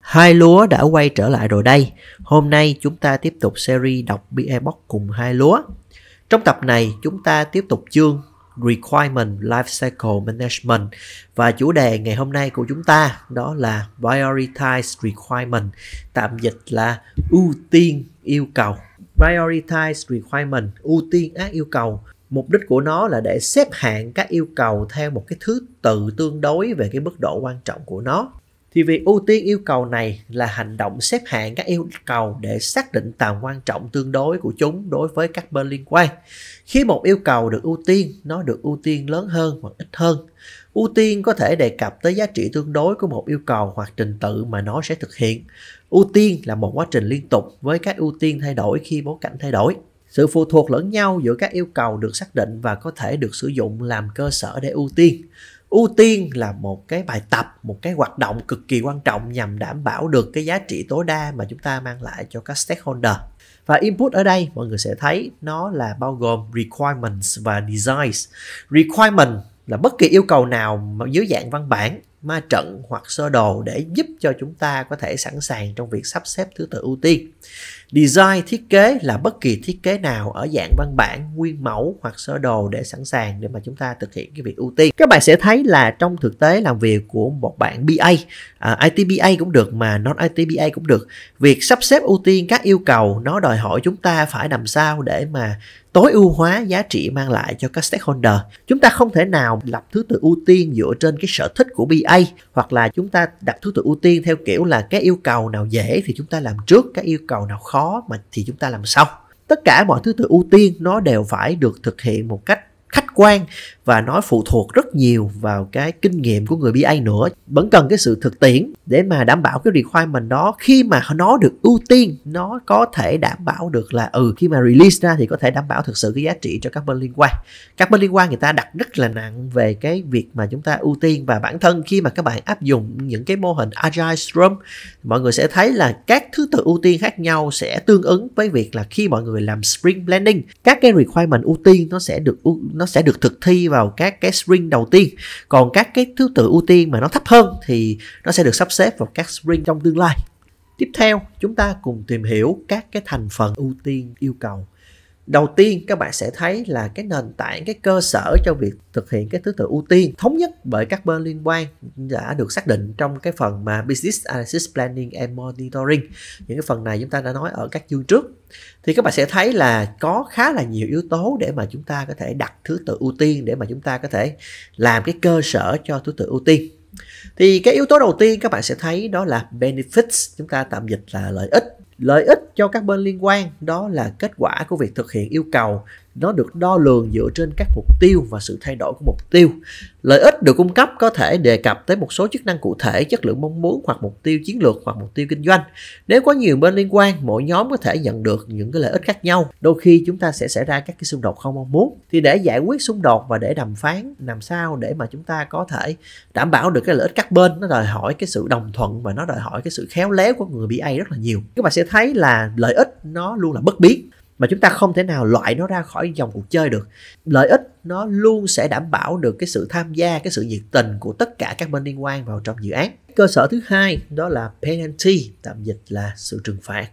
Hai lúa đã quay trở lại rồi đây. Hôm nay chúng ta tiếp tục series đọc BEBOK cùng hai lúa. Trong tập này chúng ta tiếp tục chương Requirement Lifecycle Management và chủ đề ngày hôm nay của chúng ta đó là Prioritize Requirement, tạm dịch là ưu tiên yêu cầu. Prioritize Requirement, ưu tiên các yêu cầu mục đích của nó là để xếp hạng các yêu cầu theo một cái thứ tự tương đối về cái mức độ quan trọng của nó thì việc ưu tiên yêu cầu này là hành động xếp hạng các yêu cầu để xác định tầm quan trọng tương đối của chúng đối với các bên liên quan. Khi một yêu cầu được ưu tiên, nó được ưu tiên lớn hơn hoặc ít hơn. Ưu tiên có thể đề cập tới giá trị tương đối của một yêu cầu hoặc trình tự mà nó sẽ thực hiện. Ưu tiên là một quá trình liên tục với các ưu tiên thay đổi khi bối cảnh thay đổi sự phụ thuộc lẫn nhau giữa các yêu cầu được xác định và có thể được sử dụng làm cơ sở để ưu tiên ưu tiên là một cái bài tập một cái hoạt động cực kỳ quan trọng nhằm đảm bảo được cái giá trị tối đa mà chúng ta mang lại cho các stakeholder và input ở đây mọi người sẽ thấy nó là bao gồm requirements và designs requirement là bất kỳ yêu cầu nào mà dưới dạng văn bản ma trận hoặc sơ đồ để giúp cho chúng ta có thể sẵn sàng trong việc sắp xếp thứ tự ưu tiên Design thiết kế là bất kỳ thiết kế nào ở dạng văn bản, nguyên mẫu hoặc sơ đồ để sẵn sàng để mà chúng ta thực hiện cái việc ưu tiên. Các bạn sẽ thấy là trong thực tế làm việc của một bạn BA, à, ITBA cũng được mà non ITBA cũng được. Việc sắp xếp ưu tiên các yêu cầu nó đòi hỏi chúng ta phải làm sao để mà tối ưu hóa giá trị mang lại cho các stakeholder. Chúng ta không thể nào lập thứ tự ưu tiên dựa trên cái sở thích của BA hoặc là chúng ta đặt thứ tự ưu tiên theo kiểu là cái yêu cầu nào dễ thì chúng ta làm trước, cái yêu cầu cầu nào khó mà thì chúng ta làm sau tất cả mọi thứ tự ưu tiên nó đều phải được thực hiện một cách khách quan và nó phụ thuộc rất nhiều vào cái kinh nghiệm của người BA nữa vẫn cần cái sự thực tiễn để mà đảm bảo cái requirement đó khi mà nó được ưu tiên nó có thể đảm bảo được là ừ khi mà release ra thì có thể đảm bảo thực sự cái giá trị cho các bên liên quan các bên liên quan người ta đặt rất là nặng về cái việc mà chúng ta ưu tiên và bản thân khi mà các bạn áp dụng những cái mô hình agile scrum mọi người sẽ thấy là các thứ tự ưu tiên khác nhau sẽ tương ứng với việc là khi mọi người làm spring planning các cái requirement ưu tiên nó sẽ được nó sẽ được thực thi vào các cái spring đầu tiên còn các cái thứ tự ưu tiên mà nó thấp hơn thì nó sẽ được sắp xếp vào các spring trong tương lai tiếp theo chúng ta cùng tìm hiểu các cái thành phần ưu tiên yêu cầu đầu tiên các bạn sẽ thấy là cái nền tảng cái cơ sở cho việc thực hiện cái thứ tự ưu tiên thống nhất bởi các bên liên quan đã được xác định trong cái phần mà business analysis planning and monitoring những cái phần này chúng ta đã nói ở các chương trước thì các bạn sẽ thấy là có khá là nhiều yếu tố để mà chúng ta có thể đặt thứ tự ưu tiên để mà chúng ta có thể làm cái cơ sở cho thứ tự ưu tiên thì cái yếu tố đầu tiên các bạn sẽ thấy đó là benefits chúng ta tạm dịch là lợi ích lợi ích cho các bên liên quan đó là kết quả của việc thực hiện yêu cầu nó được đo lường dựa trên các mục tiêu và sự thay đổi của mục tiêu lợi ích được cung cấp có thể đề cập tới một số chức năng cụ thể chất lượng mong muốn hoặc mục tiêu chiến lược hoặc mục tiêu kinh doanh nếu có nhiều bên liên quan mỗi nhóm có thể nhận được những cái lợi ích khác nhau đôi khi chúng ta sẽ xảy ra các cái xung đột không mong muốn thì để giải quyết xung đột và để đàm phán làm sao để mà chúng ta có thể đảm bảo được cái lợi ích các bên nó đòi hỏi cái sự đồng thuận và nó đòi hỏi cái sự khéo léo của người bị ai rất là nhiều các bạn sẽ thấy là lợi ích nó luôn là bất biến mà chúng ta không thể nào loại nó ra khỏi dòng cuộc chơi được lợi ích nó luôn sẽ đảm bảo được cái sự tham gia cái sự nhiệt tình của tất cả các bên liên quan vào trong dự án cơ sở thứ hai đó là penalty tạm dịch là sự trừng phạt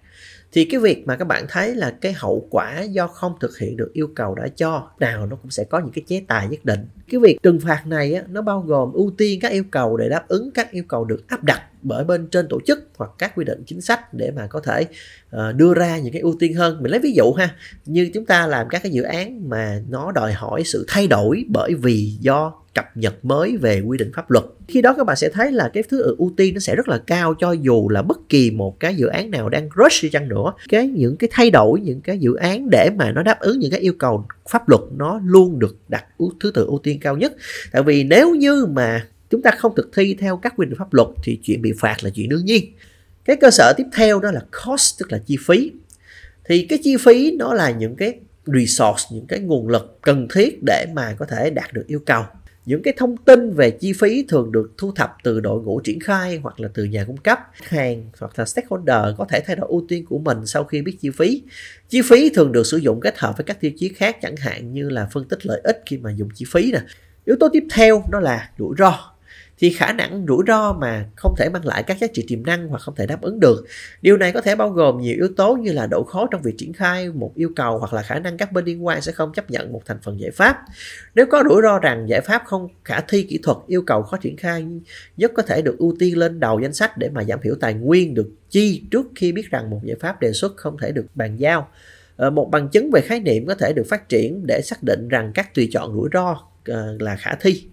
thì cái việc mà các bạn thấy là cái hậu quả do không thực hiện được yêu cầu đã cho nào nó cũng sẽ có những cái chế tài nhất định cái việc trừng phạt này á, nó bao gồm ưu tiên các yêu cầu để đáp ứng các yêu cầu được áp đặt bởi bên trên tổ chức hoặc các quy định chính sách để mà có thể uh, đưa ra những cái ưu tiên hơn mình lấy ví dụ ha như chúng ta làm các cái dự án mà nó đòi hỏi sự thay đổi bởi vì do cập nhật mới về quy định pháp luật khi đó các bạn sẽ thấy là cái thứ ưu tiên nó sẽ rất là cao cho dù là bất kỳ một cái dự án nào đang rush đi chăng nữa cái những cái thay đổi những cái dự án để mà nó đáp ứng những cái yêu cầu pháp luật nó luôn được đặt thứ tự ưu tiên cao nhất tại vì nếu như mà chúng ta không thực thi theo các quy định pháp luật thì chuyện bị phạt là chuyện đương nhiên cái cơ sở tiếp theo đó là cost tức là chi phí thì cái chi phí nó là những cái resource những cái nguồn lực cần thiết để mà có thể đạt được yêu cầu những cái thông tin về chi phí thường được thu thập từ đội ngũ triển khai hoặc là từ nhà cung cấp hàng hoặc là stakeholder có thể thay đổi ưu tiên của mình sau khi biết chi phí chi phí thường được sử dụng kết hợp với các tiêu chí khác chẳng hạn như là phân tích lợi ích khi mà dùng chi phí nè yếu tố tiếp theo đó là rủi ro thì khả năng rủi ro mà không thể mang lại các giá trị tiềm năng hoặc không thể đáp ứng được. Điều này có thể bao gồm nhiều yếu tố như là độ khó trong việc triển khai một yêu cầu hoặc là khả năng các bên liên quan sẽ không chấp nhận một thành phần giải pháp. Nếu có rủi ro rằng giải pháp không khả thi kỹ thuật, yêu cầu khó triển khai nhất có thể được ưu tiên lên đầu danh sách để mà giảm thiểu tài nguyên được chi trước khi biết rằng một giải pháp đề xuất không thể được bàn giao. Ờ, một bằng chứng về khái niệm có thể được phát triển để xác định rằng các tùy chọn rủi ro Ờ, là khả thi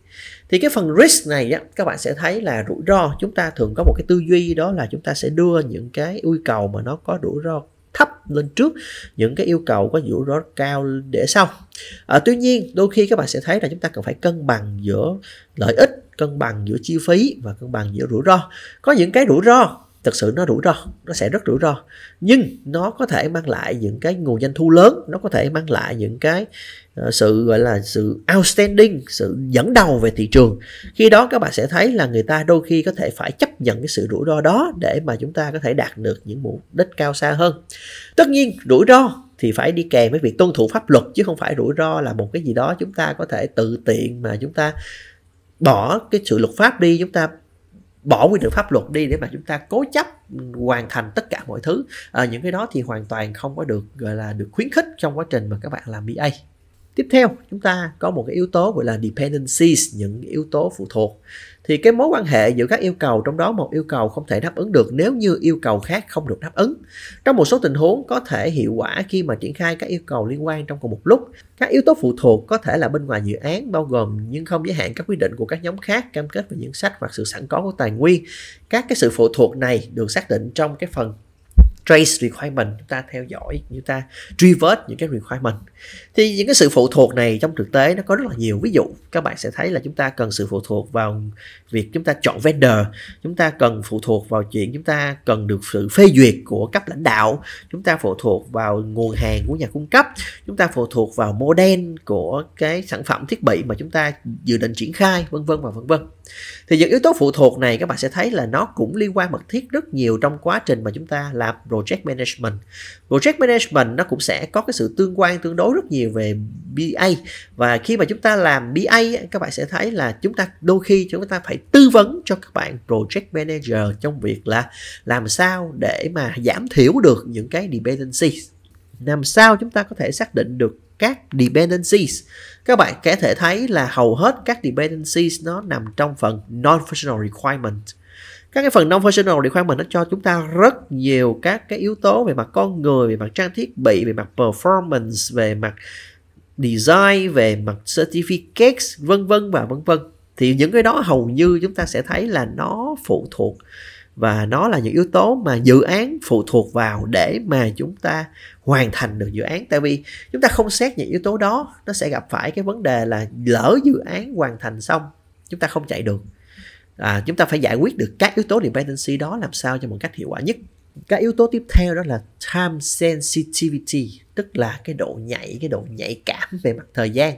thì cái phần risk này á, các bạn sẽ thấy là rủi ro chúng ta thường có một cái tư duy đó là chúng ta sẽ đưa những cái yêu cầu mà nó có rủi ro thấp lên trước những cái yêu cầu có rủi ro cao để sau à, tuy nhiên đôi khi các bạn sẽ thấy là chúng ta cần phải cân bằng giữa lợi ích cân bằng giữa chi phí và cân bằng giữa rủi ro có những cái rủi ro thực sự nó rủi ro nó sẽ rất rủi ro nhưng nó có thể mang lại những cái nguồn doanh thu lớn nó có thể mang lại những cái ờ, sự gọi là sự outstanding sự dẫn đầu về thị trường khi đó các bạn sẽ thấy là người ta đôi khi có thể phải chấp nhận cái sự rủi ro đó để mà chúng ta có thể đạt được những mục đích cao xa hơn tất nhiên rủi ro thì phải đi kèm với việc tuân thủ pháp luật chứ không phải rủi ro là một cái gì đó chúng ta có thể tự tiện mà chúng ta bỏ cái sự luật pháp đi chúng ta bỏ quy định pháp luật đi để mà chúng ta cố chấp hoàn thành tất cả mọi thứ à, những cái đó thì hoàn toàn không có được gọi là được khuyến khích trong quá trình mà các bạn làm BA tiếp theo chúng ta có một cái yếu tố gọi là dependencies những yếu tố phụ thuộc thì cái mối quan hệ giữa các yêu cầu trong đó một yêu cầu không thể đáp ứng được nếu như yêu cầu khác không được đáp ứng trong một số tình huống có thể hiệu quả khi mà triển khai các yêu cầu liên quan trong cùng một lúc các yếu tố phụ thuộc có thể là bên ngoài dự án bao gồm nhưng không giới hạn các quy định của các nhóm khác cam kết về những sách hoặc sự sẵn có của tài nguyên các cái sự phụ thuộc này được xác định trong cái phần trace requirement chúng ta theo dõi chúng ta truy vết những cái requirement thì những cái sự phụ thuộc này trong thực tế nó có rất là nhiều ví dụ các bạn sẽ thấy là chúng ta cần sự phụ thuộc vào việc chúng ta chọn vendor chúng ta cần phụ thuộc vào chuyện chúng ta cần được sự phê duyệt của cấp lãnh đạo chúng ta phụ thuộc vào nguồn hàng của nhà cung cấp chúng ta phụ thuộc vào model của cái sản phẩm thiết bị mà chúng ta dự định triển khai vân vân và vân vân thì những yếu tố phụ thuộc này các bạn sẽ thấy là nó cũng liên quan mật thiết rất nhiều trong quá trình mà chúng ta làm project management project management nó cũng sẽ có cái sự tương quan tương đối rất nhiều về BA và khi mà chúng ta làm BA các bạn sẽ thấy là chúng ta đôi khi chúng ta phải tư vấn cho các bạn project manager trong việc là làm sao để mà giảm thiểu được những cái dependencies làm sao chúng ta có thể xác định được các dependencies các bạn có thể thấy là hầu hết các dependencies nó nằm trong phần non-functional requirement các cái phần non functional điều khoản mình nó cho chúng ta rất nhiều các cái yếu tố về mặt con người về mặt trang thiết bị về mặt performance về mặt design về mặt certificates vân vân và vân vân thì những cái đó hầu như chúng ta sẽ thấy là nó phụ thuộc và nó là những yếu tố mà dự án phụ thuộc vào để mà chúng ta hoàn thành được dự án tại vì chúng ta không xét những yếu tố đó nó sẽ gặp phải cái vấn đề là lỡ dự án hoàn thành xong chúng ta không chạy được à, chúng ta phải giải quyết được các yếu tố dependency đó làm sao cho một cách hiệu quả nhất cái yếu tố tiếp theo đó là time sensitivity tức là cái độ nhạy cái độ nhạy cảm về mặt thời gian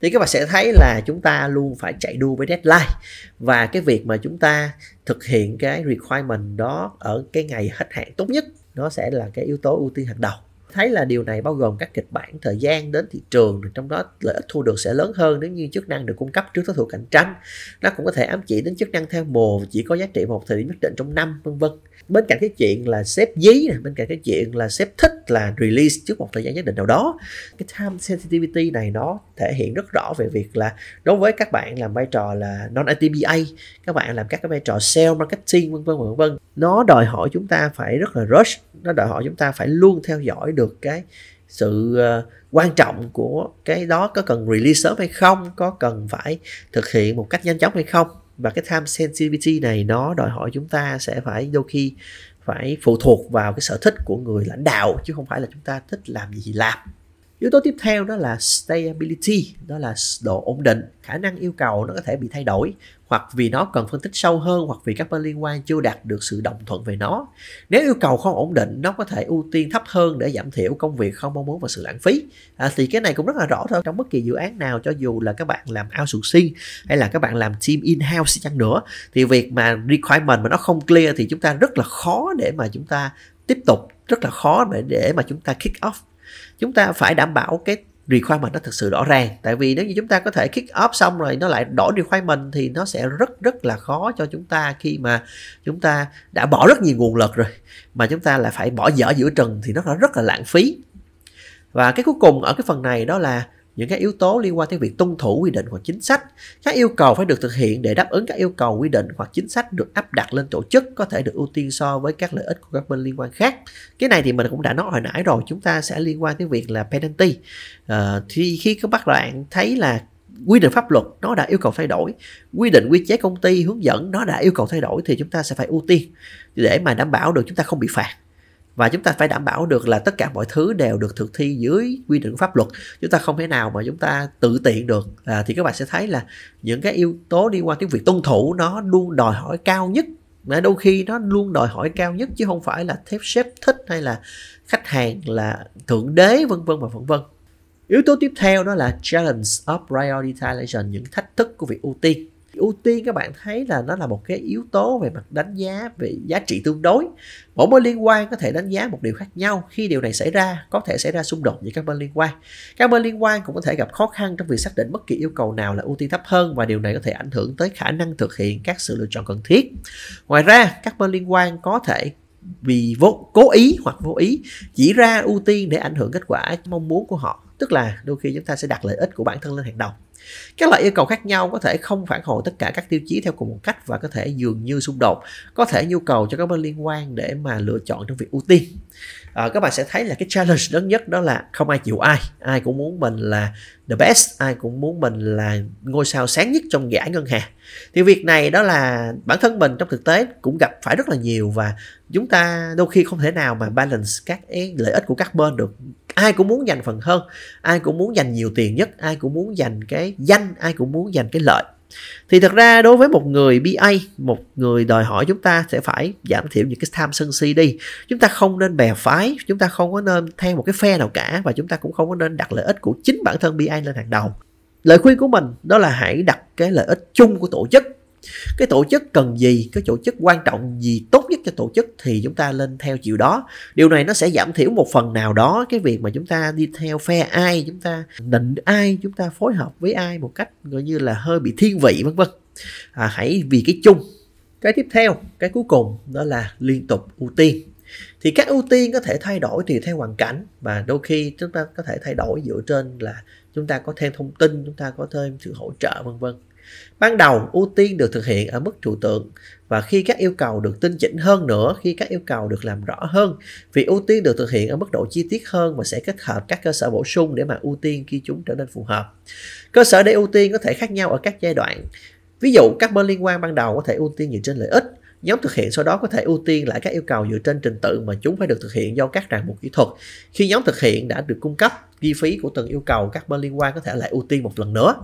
thì các bạn sẽ thấy là chúng ta luôn phải chạy đua với deadline và cái việc mà chúng ta thực hiện cái requirement đó ở cái ngày hết hạn tốt nhất nó sẽ là cái yếu tố ưu tiên hàng đầu thấy là điều này bao gồm các kịch bản thời gian đến thị trường trong đó lợi ích thu được sẽ lớn hơn nếu như chức năng được cung cấp trước đối thủ cạnh tranh nó cũng có thể ám chỉ đến chức năng theo mùa chỉ có giá trị một thời điểm nhất định trong năm vân vân bên cạnh cái chuyện là xếp dí bên cạnh cái chuyện là xếp thích là release trước một thời gian nhất định nào đó cái time sensitivity này nó thể hiện rất rõ về việc là đối với các bạn làm vai trò là non ITBA các bạn làm các cái vai trò sale marketing vân vân vân vân nó đòi hỏi chúng ta phải rất là rush nó đòi hỏi chúng ta phải luôn theo dõi được được cái sự ờ, quan trọng của cái đó có cần release sớm hay không có cần phải thực hiện một cách nhanh chóng hay không và cái time sensitivity này nó đòi hỏi chúng ta sẽ phải đôi khi phải phụ thuộc vào cái sở thích của người lãnh đạo chứ không phải là chúng ta thích làm gì thì làm yếu tố tiếp theo đó là stability đó là độ ổn định khả năng yêu cầu nó có thể bị thay đổi hoặc vì nó cần phân tích sâu hơn hoặc vì các bên liên quan chưa đạt được sự đồng thuận về nó nếu yêu cầu không ổn định nó có thể ưu tiên thấp hơn để giảm thiểu công việc không mong muốn và sự lãng phí à, thì cái này cũng rất là rõ thôi trong bất kỳ dự án nào cho dù là các bạn làm outsourcing hay là các bạn làm team in house chăng nữa thì việc mà requirement mà nó không clear thì chúng ta rất là khó để mà chúng ta tiếp tục rất là khó để để mà chúng ta kick off chúng ta phải đảm bảo cái requirement nó thật sự rõ ràng tại vì nếu như chúng ta có thể kick off xong rồi nó lại đổi requirement thì nó sẽ rất rất là khó cho chúng ta khi mà chúng ta đã bỏ rất nhiều nguồn lực rồi mà chúng ta lại phải bỏ dở giữa chừng thì nó rất là lãng phí và cái cuối cùng ở cái phần này đó là những các yếu tố liên quan tới việc tuân thủ quy định hoặc chính sách các yêu cầu phải được thực hiện để đáp ứng các yêu cầu quy định hoặc chính sách được áp đặt lên tổ chức có thể được ưu tiên so với các lợi ích của các bên liên quan khác cái này thì mình cũng đã nói hồi nãy rồi chúng ta sẽ liên quan tới việc là penalty à, thì khi các bác bạn thấy là quy định pháp luật nó đã yêu cầu thay đổi quy định quy chế công ty hướng dẫn nó đã yêu cầu thay đổi thì chúng ta sẽ phải ưu tiên để mà đảm bảo được chúng ta không bị phạt và chúng ta phải đảm bảo được là tất cả mọi thứ đều được thực thi dưới quy định pháp luật chúng ta không thể nào mà chúng ta tự tiện được à, thì các bạn sẽ thấy là những cái yếu tố đi qua cái việc tuân thủ nó luôn đòi hỏi cao nhất mà đôi khi nó luôn đòi hỏi cao nhất chứ không phải là thép xếp thích hay là khách hàng là thượng đế vân vân và vân vân yếu tố tiếp theo đó là challenge of prioritization những thách thức của việc ưu tiên ưu tiên các bạn thấy là nó là một cái yếu tố về mặt đánh giá về giá trị tương đối mỗi bên liên quan có thể đánh giá một điều khác nhau khi điều này xảy ra có thể xảy ra xung đột giữa các bên liên quan các bên liên quan cũng có thể gặp khó khăn trong việc xác định bất kỳ yêu cầu nào là ưu tiên thấp hơn và điều này có thể ảnh hưởng tới khả năng thực hiện các sự lựa chọn cần thiết ngoài ra các bên liên quan có thể vì vô, cố ý hoặc vô ý chỉ ra ưu tiên để ảnh hưởng kết quả mong muốn của họ tức là đôi khi chúng ta sẽ đặt lợi ích của bản thân lên hàng đầu các loại yêu cầu khác nhau có thể không phản hồi tất cả các tiêu chí theo cùng một cách và có thể dường như xung đột, có thể nhu cầu cho các bên liên quan để mà lựa chọn trong việc ưu tiên. À, các bạn sẽ thấy là cái challenge lớn nhất đó là không ai chịu ai, ai cũng muốn mình là the best, ai cũng muốn mình là ngôi sao sáng nhất trong giải ngân hàng. Thì việc này đó là bản thân mình trong thực tế cũng gặp phải rất là nhiều và chúng ta đôi khi không thể nào mà balance các lợi ích của các bên được ai cũng muốn giành phần hơn ai cũng muốn giành nhiều tiền nhất ai cũng muốn giành cái danh ai cũng muốn giành cái lợi thì thật ra đối với một người BA một người đòi hỏi chúng ta sẽ phải giảm thiểu những cái tham sân si đi chúng ta không nên bè phái chúng ta không có nên theo một cái phe nào cả và chúng ta cũng không có nên đặt lợi ích của chính bản thân BA lên hàng đầu lời khuyên của mình đó là hãy đặt cái lợi ích chung của tổ chức cái tổ chức cần gì cái tổ chức quan trọng gì tốt nhất cho tổ chức thì chúng ta lên theo chiều đó điều này nó sẽ giảm thiểu một phần nào đó cái việc mà chúng ta đi theo phe ai chúng ta định ai chúng ta phối hợp với ai một cách gọi như là hơi bị thiên vị vân vân à, hãy vì cái chung cái tiếp theo cái cuối cùng đó là liên tục ưu tiên thì các ưu tiên có thể thay đổi tùy theo hoàn cảnh và đôi khi chúng ta có thể thay đổi dựa trên là chúng ta có thêm thông tin chúng ta có thêm sự hỗ trợ vân vân Ban đầu ưu tiên được thực hiện ở mức trụ tượng và khi các yêu cầu được tinh chỉnh hơn nữa, khi các yêu cầu được làm rõ hơn, vì ưu tiên được thực hiện ở mức độ chi tiết hơn và sẽ kết hợp các cơ sở bổ sung để mà ưu tiên khi chúng trở nên phù hợp. Cơ sở để ưu tiên có thể khác nhau ở các giai đoạn. Ví dụ, các bên liên quan ban đầu có thể ưu tiên dựa trên lợi ích, nhóm thực hiện sau đó có thể ưu tiên lại các yêu cầu dựa trên trình tự mà chúng phải được thực hiện do các ràng buộc kỹ thuật. Khi nhóm thực hiện đã được cung cấp, chi phí của từng yêu cầu các bên liên quan có thể lại ưu tiên một lần nữa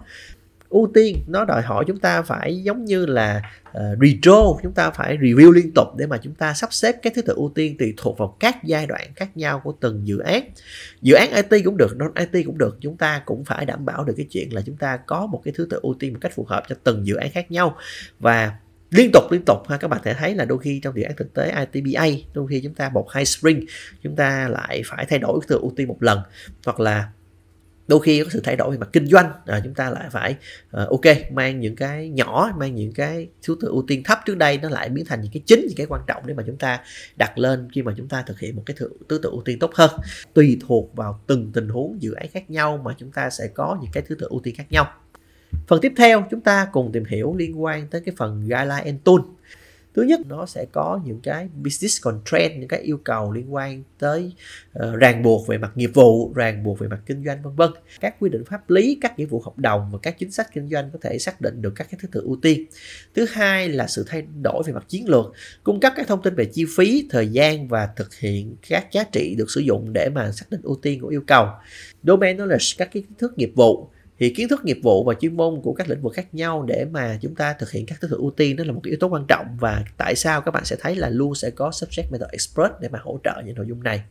ưu tiên nó đòi hỏi chúng ta phải giống như là uh, ờ, retro chúng ta phải review liên tục để mà chúng ta sắp xếp các thứ tự ưu tiên tùy thuộc vào các giai đoạn khác nhau của từng dự án dự án IT cũng được non IT cũng được chúng ta cũng phải đảm bảo được cái chuyện là chúng ta có một cái thứ tự ưu tiên một cách phù hợp cho từng dự án khác nhau và liên tục liên tục ha các bạn thể thấy là đôi khi trong dự án thực tế ITBA đôi khi chúng ta một hai spring chúng ta lại phải thay đổi thứ tự ưu tiên một lần hoặc là đôi khi có sự thay đổi về mặt kinh doanh à, chúng ta lại phải à, ok mang những cái nhỏ mang những cái thứ tự ưu tiên thấp trước đây nó lại biến thành những cái chính những cái quan trọng để mà chúng ta đặt lên khi mà chúng ta thực hiện một cái thứ, thứ tự ưu tiên tốt hơn tùy thuộc vào từng tình huống dự án khác nhau mà chúng ta sẽ có những cái thứ tự ưu tiên khác nhau phần tiếp theo chúng ta cùng tìm hiểu liên quan tới cái phần guideline and tool thứ nhất nó sẽ có những cái business constraint những cái yêu cầu liên quan tới uh, ràng buộc về mặt nghiệp vụ ràng buộc về mặt kinh doanh vân vân các quy định pháp lý các nghĩa vụ hợp đồng và các chính sách kinh doanh có thể xác định được các cái thứ tự ưu tiên thứ hai là sự thay đổi về mặt chiến lược cung cấp các thông tin về chi phí thời gian và thực hiện các giá trị được sử dụng để mà xác định ưu tiên của yêu cầu domain knowledge các kiến thức nghiệp vụ thì kiến thức nghiệp vụ và chuyên môn của các lĩnh vực khác nhau để mà chúng ta thực hiện các thứ tự ưu tiên đó là một cái yếu tố quan trọng và tại sao các bạn sẽ thấy là luôn sẽ có subject matter expert để mà hỗ trợ những nội dung này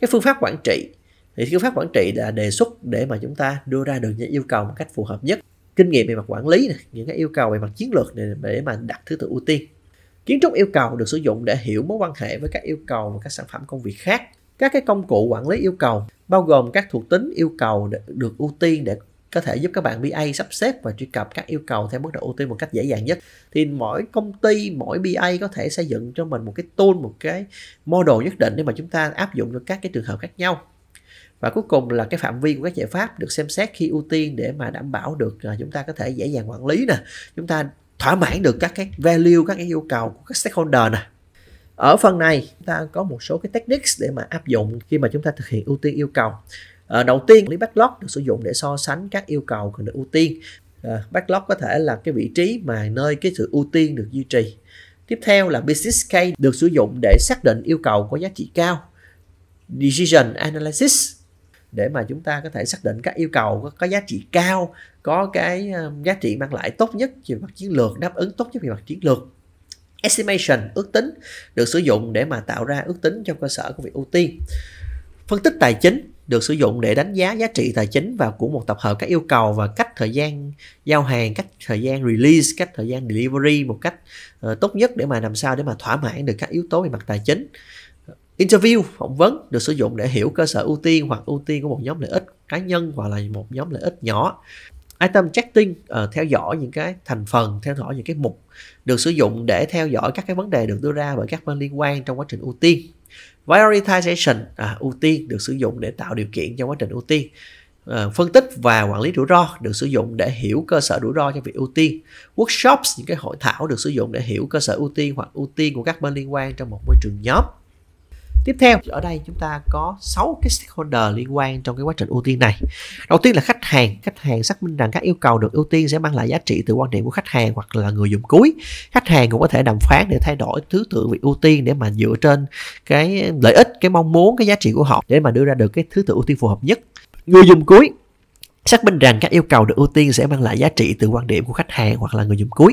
cái phương pháp quản trị thì phương pháp quản trị là đề xuất để mà chúng ta đưa ra được những yêu cầu một cách phù hợp nhất kinh nghiệm về mặt quản lý này, những cái yêu cầu về mặt chiến lược này để mà đặt thứ tự ưu tiên kiến trúc yêu cầu được sử dụng để hiểu mối quan hệ với các yêu cầu và các sản phẩm công việc khác các cái công cụ quản lý yêu cầu bao gồm các thuộc tính yêu cầu được ưu tiên để có thể giúp các bạn BA sắp xếp và truy cập các yêu cầu theo mức độ ưu tiên một cách dễ dàng nhất thì mỗi công ty mỗi BA có thể xây dựng cho mình một cái tool một cái model nhất định để mà chúng ta áp dụng cho các cái trường hợp khác nhau và cuối cùng là cái phạm vi của các giải pháp được xem xét khi ưu tiên để mà đảm bảo được chúng ta có thể dễ dàng quản lý nè chúng ta thỏa mãn được các cái value các cái yêu cầu của các stakeholder nè ở phần này chúng ta có một số cái techniques để mà áp dụng khi mà chúng ta thực hiện ưu tiên yêu cầu À, đầu tiên, lý backlog được sử dụng để so sánh các yêu cầu cần được ưu tiên. À, backlog có thể là cái vị trí mà nơi cái sự ưu tiên được duy trì. Tiếp theo là business case được sử dụng để xác định yêu cầu có giá trị cao. Decision analysis để mà chúng ta có thể xác định các yêu cầu có, có giá trị cao, có cái giá trị mang lại tốt nhất về mặt chiến lược, đáp ứng tốt nhất về mặt chiến lược. Estimation, ước tính được sử dụng để mà tạo ra ước tính trong cơ sở của việc ưu tiên. Phân tích tài chính được sử dụng để đánh giá giá trị tài chính và của một tập hợp các yêu cầu và cách thời gian giao hàng, cách thời gian release, cách thời gian delivery một cách uh, tốt nhất để mà làm sao để mà thỏa mãn được các yếu tố về mặt tài chính. Interview, phỏng vấn được sử dụng để hiểu cơ sở ưu tiên hoặc ưu tiên của một nhóm lợi ích cá nhân hoặc là một nhóm lợi ích nhỏ. Item checking uh, theo dõi những cái thành phần, theo dõi những cái mục được sử dụng để theo dõi các cái vấn đề được đưa ra bởi các bên liên quan trong quá trình ưu tiên prioritization à, ưu tiên được sử dụng để tạo điều kiện cho quá trình ưu tiên à, phân tích và quản lý rủi ro được sử dụng để hiểu cơ sở rủi ro cho việc ưu tiên workshops những cái hội thảo được sử dụng để hiểu cơ sở ưu tiên hoặc ưu tiên của các bên liên quan trong một môi trường nhóm Tiếp theo, ở đây chúng ta có 6 cái stakeholder liên quan trong cái quá trình ưu tiên này. Đầu tiên là khách hàng. Khách hàng xác minh rằng các yêu cầu được ưu tiên sẽ mang lại giá trị từ quan điểm của khách hàng hoặc là người dùng cuối. Khách hàng cũng có thể đàm phán để thay đổi thứ tự việc ưu tiên để mà dựa trên cái lợi ích, cái mong muốn, cái giá trị của họ để mà đưa ra được cái thứ tự ưu tiên phù hợp nhất. Người dùng cuối xác minh rằng các yêu cầu được ưu tiên sẽ mang lại giá trị từ quan điểm của khách hàng hoặc là người dùng cuối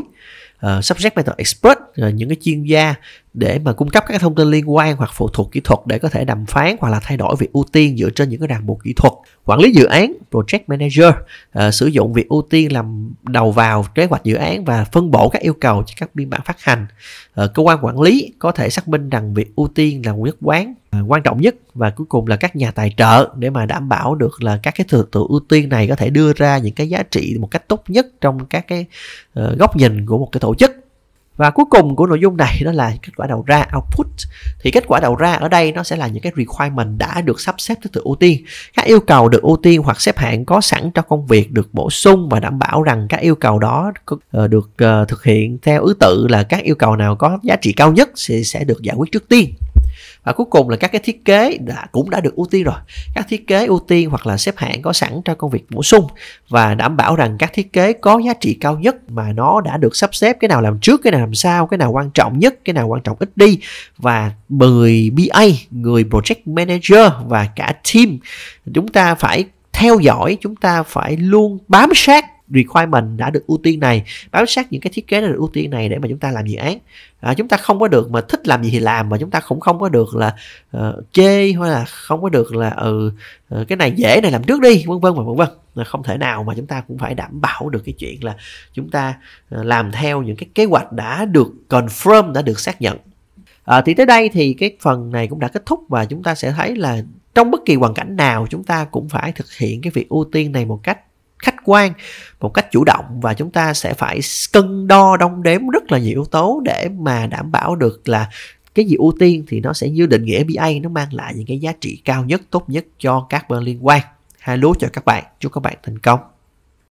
uh, subject matter expert uh, những cái chuyên gia để mà cung cấp các thông tin liên quan hoặc phụ thuộc kỹ thuật để có thể đàm phán hoặc là thay đổi việc ưu tiên dựa trên những cái ràng buộc kỹ thuật quản lý dự án project manager uh, sử dụng việc ưu tiên làm đầu vào kế hoạch dự án và phân bổ các yêu cầu cho các biên bản phát hành uh, cơ quan quản lý có thể xác minh rằng việc ưu tiên là nhất quán uh, quan trọng nhất và cuối cùng là các nhà tài trợ để mà đảm bảo được là các cái thừa tự ưu tiên này có thể đưa ra những cái giá trị một cách tốt nhất trong các cái uh, góc nhìn của một cái tổ chức và cuối cùng của nội dung này đó là kết quả đầu ra output thì kết quả đầu ra ở đây nó sẽ là những cái requirement đã được sắp xếp thứ tự ưu tiên các yêu cầu được ưu tiên hoặc xếp hạng có sẵn cho công việc được bổ sung và đảm bảo rằng các yêu cầu đó ờ, được ờ, thực hiện theo thứ tự là các yêu cầu nào có giá trị cao nhất sẽ sẽ được giải quyết trước tiên và cuối cùng là các cái thiết kế đã cũng đã được ưu tiên rồi các thiết kế ưu tiên hoặc là xếp hạng có sẵn cho công việc bổ sung và đảm bảo rằng các thiết kế có giá trị cao nhất mà nó đã được sắp xếp cái nào làm trước cái nào làm sau cái nào quan trọng nhất cái nào quan trọng ít đi và 10 BA người project manager và cả team chúng ta phải theo dõi chúng ta phải luôn bám sát requirement đã được ưu tiên này bám sát những cái thiết kế đã được ưu tiên này để mà chúng ta làm dự án à, chúng ta không có được mà thích làm gì thì làm mà chúng ta cũng không có được là uh, chê hoặc là không có được là ừ uh, cái này dễ này làm trước đi vân vân và vân vân là không thể nào mà chúng ta cũng phải đảm bảo được cái chuyện là chúng ta ờ, làm theo những cái kế hoạch đã được confirm đã được xác nhận À, thì tới đây thì cái phần này cũng đã kết thúc và chúng ta sẽ thấy là trong bất kỳ hoàn cảnh nào chúng ta cũng phải thực hiện cái việc ưu tiên này một cách khách quan một cách chủ động và chúng ta sẽ phải cân đo đong đếm rất là nhiều yếu tố để mà đảm bảo được là cái gì ưu tiên thì nó sẽ như định nghĩa BA nó mang lại những cái giá trị cao nhất tốt nhất cho các bên liên quan. Hello cho các bạn, chúc các bạn thành công.